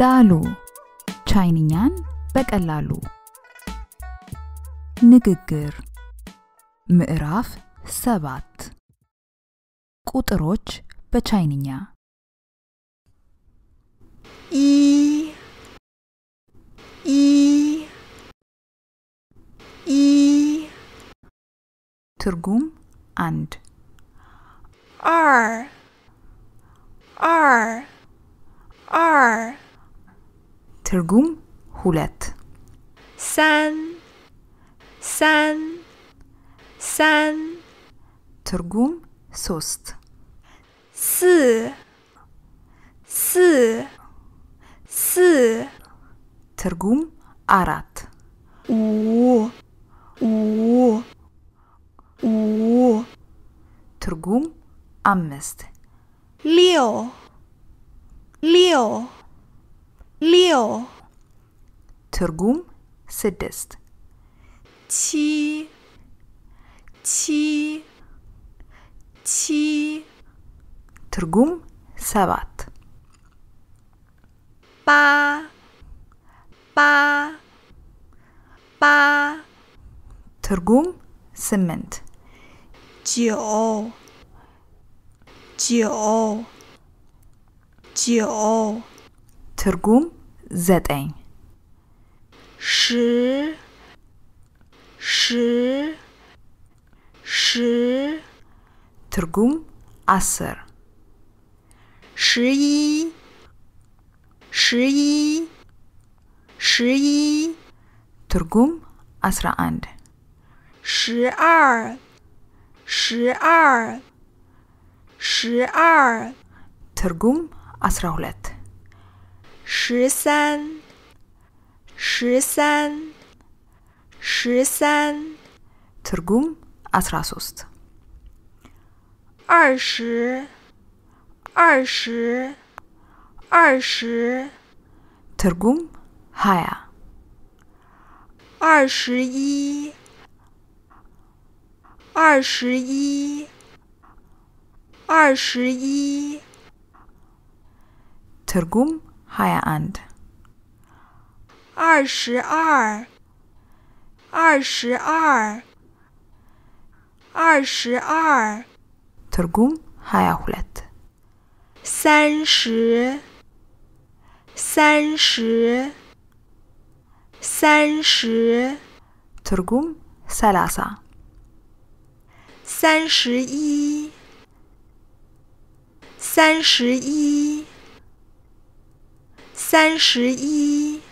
ዳሉ ቻይንኛን በቀላሉ ንግግር ምዕራፍ ሰባት ቁጥሮች በቻይንኛ ኢ ትርጉም አንድ አር አር አር ترجم هولات سن سن سن ترجم سوست سي سي سي ترجم أرات و و و ترجم أمست ليو ليو ل t و r g u m س e d ت s t تي ت t ت r g u m s a ت a t با ب t ت r g u m c e m e n t و جو ትርጉም ዘጠኝ ሽ ሽ ሽ ትርጉም አስር ሽይ ሽይ ሽይ ትርጉም አስራ አንድ ሽአር ሽአር ሽአር ትርጉም አስራ ሁለት 十三，十三，十三。Targum 阿特拉斯特。二十，二十，二十。t e r g u m h 哈雅。二十一，二十一，二十一。t e r g u m higher end. 二十二二十二二十二 Turgum Hayahulet. 三十三十三十 Turgum Salasa. 三十一三十一三十一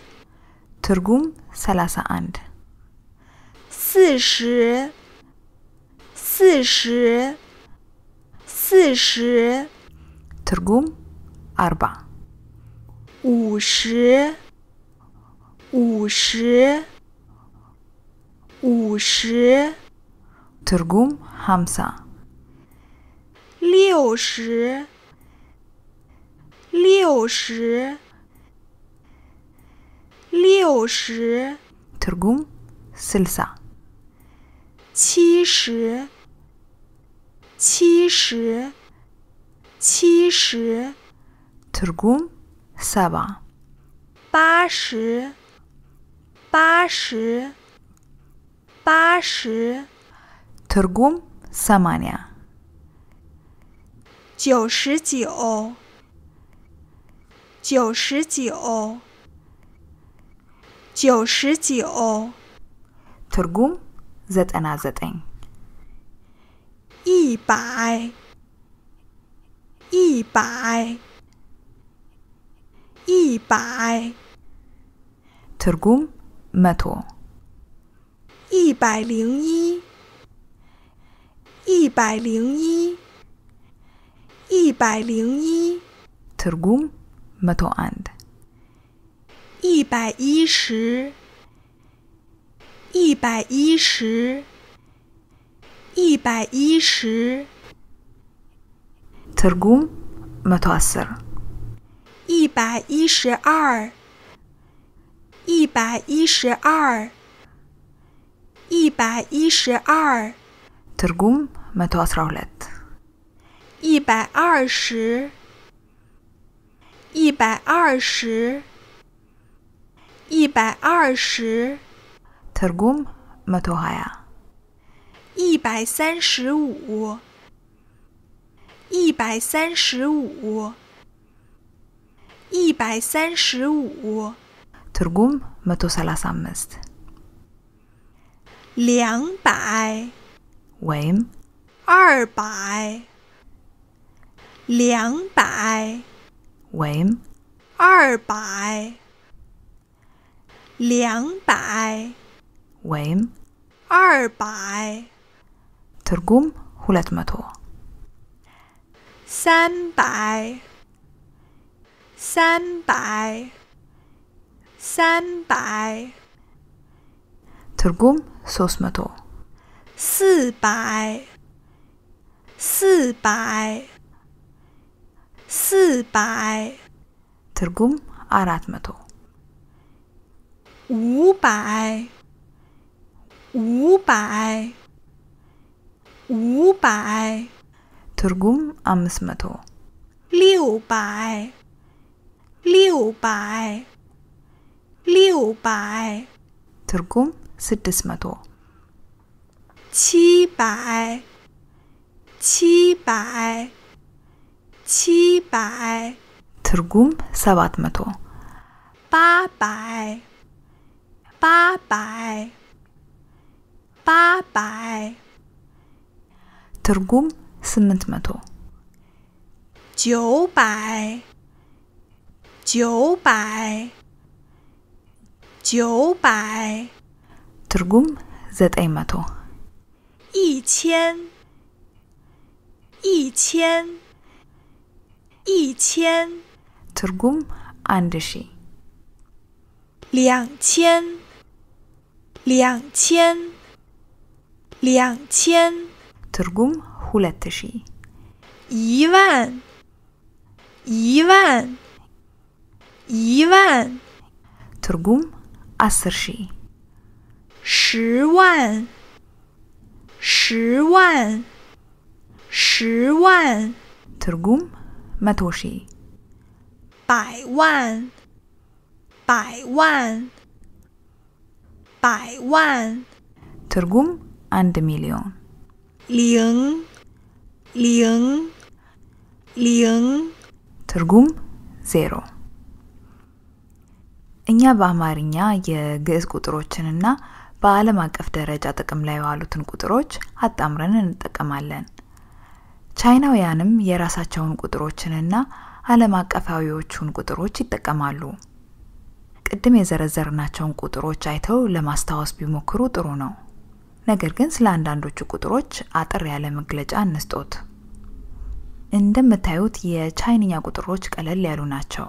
，ترجم ث ل ا ث and。四十，四十，四十，ترجم أ ر ب ع 五十，五十，五十 Turgum hamsa。六十，六十。六十，turgum silsa。七十，七十，七十，turgum saba。八十，八十，八十，turgum samania。九十九，九十九。九十九 t u r g u m zit and other thing 一百一百一百 t u r g u m metal 一百零一一百零一一百零一 t u r g u m metal and 一百一十，一百一十，一百一十。תרגום מתואשר。一百一十二，一百一十二，一百一十二。一百二十，一百二十。一百二十。Tergum m a t ا ج a y a 一百三十五。一百三十五。一百三十五。ترجم م ت a ص a سامست. 两百。ويم. 二百。两百。ويم. 二百。两百 وين؟ أربع ترجم هلات متو سنبع سنبع سنبع ترجم سوس متو سبع سبع سبع ترجم أرات متو 五百，五百，五百。ترجم أمس متو. 六百，六百，六百。ترجم سدس متو. 七百，七百，七百。ترجم سبعة متو. 八百。八百八百 ትርጉም ስምንት መቶ ጆው ባይ ጆው ባይ ጆው ባይ ትርጉም ዘጠኝ መቶ ኢቼን ኢቼን ኢቼን ትርጉም አንድ ሺህ ሊያንቼን 两千，两千。ת ר h ו l e t י ת י 一万，一万，一万。g ר m a s א r ר י 十万，十万，十万。r g ג m ם מ ת ו ש i 百万，百万。百万 ትርጉም አንድ ሚሊዮን ሊንግ ሊንግ ሊንግ እኛ በአማርኛ የግዕዝ ቁጥሮችንና በዓለም አቀፍ ደረጃ ጥቅም ላይ የዋሉትን ቁጥሮች አጣምረን እንጠቀማለን። ቻይናውያንም የራሳቸውን ቁጥሮችንና ዓለም አቀፋዊዎቹን ቁጥሮች ይጠቀማሉ። ቅድም የዘረዘርናቸውን ቁጥሮች አይተው ለማስታወስ ቢሞክሩ ጥሩ ነው። ነገር ግን ስለ አንዳንዶቹ ቁጥሮች አጠር ያለ መግለጫ እንስጦት። እንደምታዩት የቻይንኛ ቁጥሮች ቀለል ያሉ ናቸው።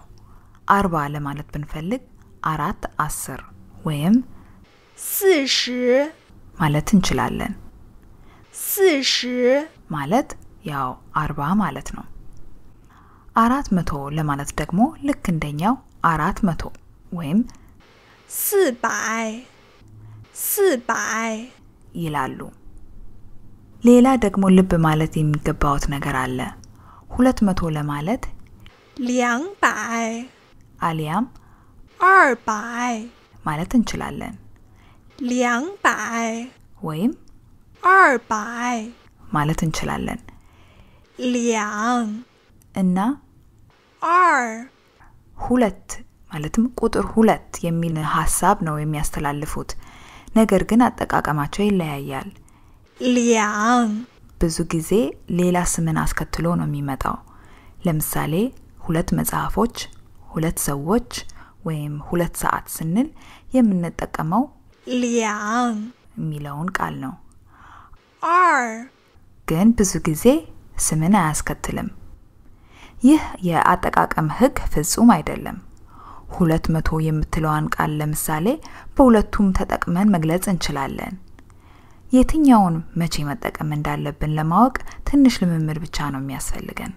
አርባ ለማለት ብንፈልግ አራት አስር ወይም ስሽ ማለት እንችላለን። ስሽ ማለት ያው አርባ ማለት ነው። አራት መቶ ለማለት ደግሞ ልክ እንደኛው አራት መቶ ወይም ስባይ ስባይ ይላሉ። ሌላ ደግሞ ልብ ማለት የሚገባዎት ነገር አለ። ሁለት መቶ ለማለት ሊያንግ ባይ አሊያም አርባይ ማለት እንችላለን። ሊያንግ ባይ ወይም አርባይ ማለት እንችላለን። ሊያንግ እና አር ሁለት ማለትም ቁጥር ሁለት የሚል ሀሳብ ነው የሚያስተላልፉት። ነገር ግን አጠቃቀማቸው ይለያያል። ሊያንግ ብዙ ጊዜ ሌላ ስምን አስከትሎ ነው የሚመጣው። ለምሳሌ ሁለት መጽሐፎች፣ ሁለት ሰዎች ወይም ሁለት ሰዓት ስንል የምንጠቀመው ሊያንግ የሚለውን ቃል ነው። አር ግን ብዙ ጊዜ ስምን አያስከትልም። ይህ የአጠቃቀም ህግ ፍጹም አይደለም። ሁለት መቶ የምትለዋን ቃል ለምሳሌ በሁለቱም ተጠቅመን መግለጽ እንችላለን። የትኛውን መቼ መጠቀም እንዳለብን ለማወቅ ትንሽ ልምምድ ብቻ ነው የሚያስፈልገን።